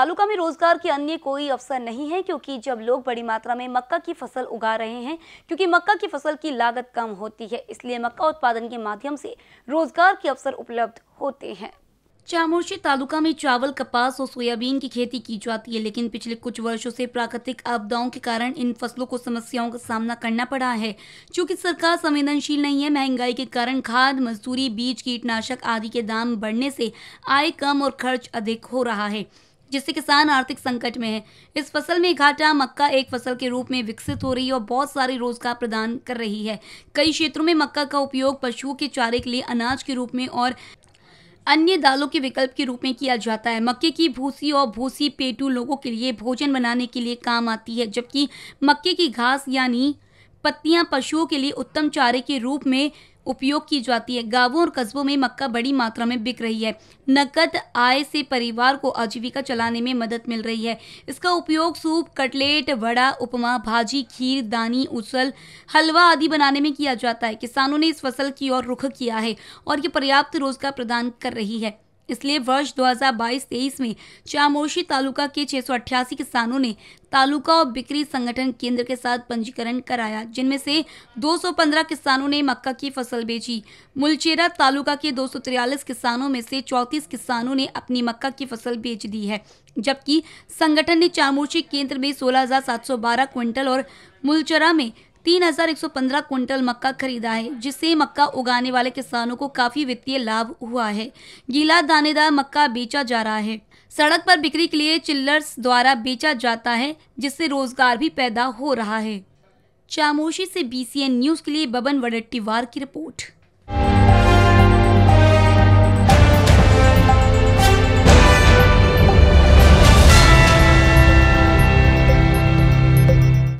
तालुका में रोजगार के अन्य कोई अवसर नहीं है क्योंकि जब लोग बड़ी मात्रा में मक्का की फसल उगा रहे हैं क्योंकि मक्का की फसल की लागत कम होती है इसलिए मक्का उत्पादन के माध्यम से रोजगार के अवसर उपलब्ध होते हैं चामोर्शी तालुका में चावल कपास और सोयाबीन की खेती की जाती है लेकिन पिछले कुछ वर्षों से प्राकृतिक आपदाओं के कारण इन फसलों को समस्याओं का सामना करना पड़ा है क्योंकि सरकार संवेदनशील नहीं है महंगाई के कारण खाद मजदूरी बीज कीटनाशक आदि के दाम बढ़ने से आय कम और खर्च अधिक हो रहा है जिससे किसान आर्थिक संकट में है इस फसल में घाटा मक्का एक फसल के रूप में विकसित हो रही है और बहुत सारे रोजगार प्रदान कर रही है कई क्षेत्रों में मक्का का उपयोग पशुओं के चारे के लिए अनाज के रूप में और अन्य दालों के विकल्प के रूप में किया जाता है मक्के की भूसी और भूसी पेटू लोगों के लिए भोजन बनाने के लिए काम आती है जबकि मक्के की घास यानी पत्तियां पशुओं के लिए उत्तम चारे के रूप में उपयोग की जाती है गांवों और कस्बों में मक्का बड़ी मात्रा में बिक रही है नकद आय से परिवार को आजीविका चलाने में मदद मिल रही है इसका उपयोग सूप कटलेट वड़ा उपमा भाजी खीर दानी उसल हलवा आदि बनाने में किया जाता है किसानों ने इस फसल की ओर रुख किया है और ये पर्याप्त रोजगार प्रदान कर रही है इसलिए वर्ष 2022-23 में चामोशी तालुका के छह किसानों ने तालुका और बिक्री संगठन केंद्र के साथ पंजीकरण कराया जिनमें से 215 किसानों ने मक्का की फसल बेची मुलचेरा तालुका के दो किसानों में से 34 किसानों ने अपनी मक्का की फसल बेच दी है जबकि संगठन ने चामोशी केंद्र में 16,712 क्विंटल और मुलचेरा में 3,115 कुंटल मक्का खरीदा है जिससे मक्का उगाने वाले किसानों को काफी वित्तीय लाभ हुआ है गीला दानेदार मक्का बेचा जा रहा है सड़क पर बिक्री के लिए चिल्लर्स द्वारा बेचा जाता है जिससे रोजगार भी पैदा हो रहा है चामोशी से बीसीएन न्यूज के लिए बबन वडट्टीवार की रिपोर्ट